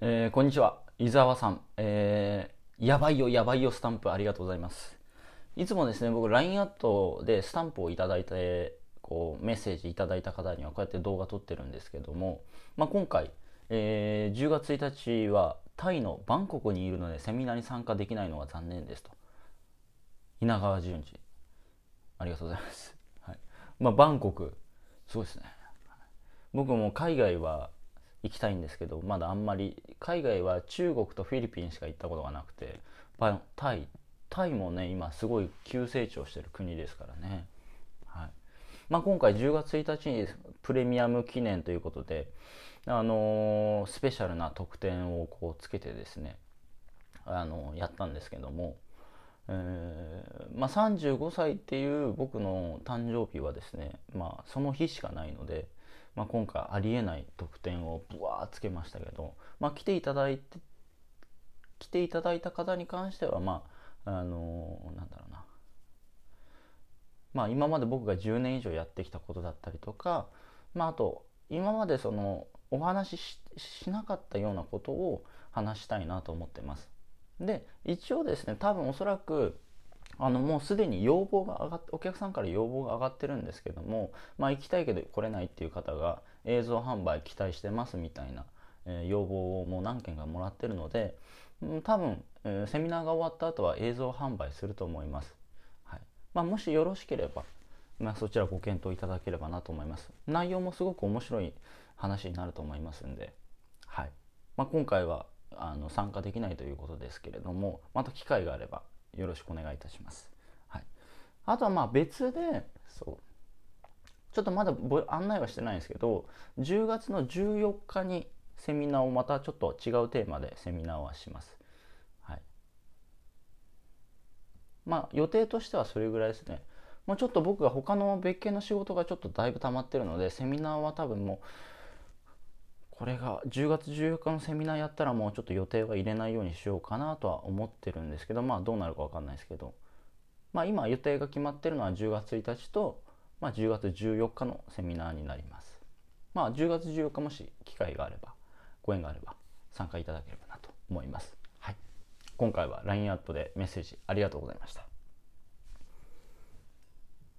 えー、こんにちは。伊沢さん。えー、やばいよ、やばいよ、スタンプありがとうございます。いつもですね、僕、LINE アットでスタンプをいただいて、こう、メッセージいただいた方には、こうやって動画撮ってるんですけども、まあ、今回、えー、10月1日は、タイのバンコクにいるので、セミナーに参加できないのは残念ですと。稲川淳二。ありがとうございます。はい。まあ、バンコク、すごいですね。僕も海外は行きたいんですけどまだあんまり海外は中国とフィリピンしか行ったことがなくてタイタイもね今すごい急成長してる国ですからね、はいまあ、今回10月1日にプレミアム記念ということで、あのー、スペシャルな特典をこうつけてですね、あのー、やったんですけども、えーまあ、35歳っていう僕の誕生日はですね、まあ、その日しかないので。まあ、今回ありえない得点をぶわーつけましたけど、まあ、来ていただいて来ていただいた方に関してはまああのー、なんだろうなまあ今まで僕が10年以上やってきたことだったりとか、まあ、あと今までそのお話ししなかったようなことを話したいなと思ってます。で一応ですね多分おそらくあのもうすでに要望が上がってお客さんから要望が上がってるんですけども、まあ、行きたいけど来れないっていう方が映像販売期待してますみたいな、えー、要望をもう何件かもらってるので、うん、多分、えー、セミナーが終わった後は映像販売すると思います、はいまあ、もしよろしければ、まあ、そちらご検討いただければなと思います内容もすごく面白い話になると思いますんで、はいまあ、今回はあの参加できないということですけれどもまた機会があればよろしくお願いいたします。はい、あとはまあ別でそうちょっとまだ案内はしてないんですけど10月の14日にセミナーをまたちょっと違うテーマでセミナーはします。はい、まあ予定としてはそれぐらいですね。もうちょっと僕が他の別件の仕事がちょっとだいぶ溜まってるのでセミナーは多分もうれが10月14日のセミナーやったらもうちょっと予定は入れないようにしようかなとは思ってるんですけどまあどうなるか分かんないですけどまあ今予定が決まってるのは10月1日と、まあ、10月14日のセミナーになりますまあ10月14日もし機会があればご縁があれば参加いただければなと思いますはい今回は LINE アットでメッセージありがとうございました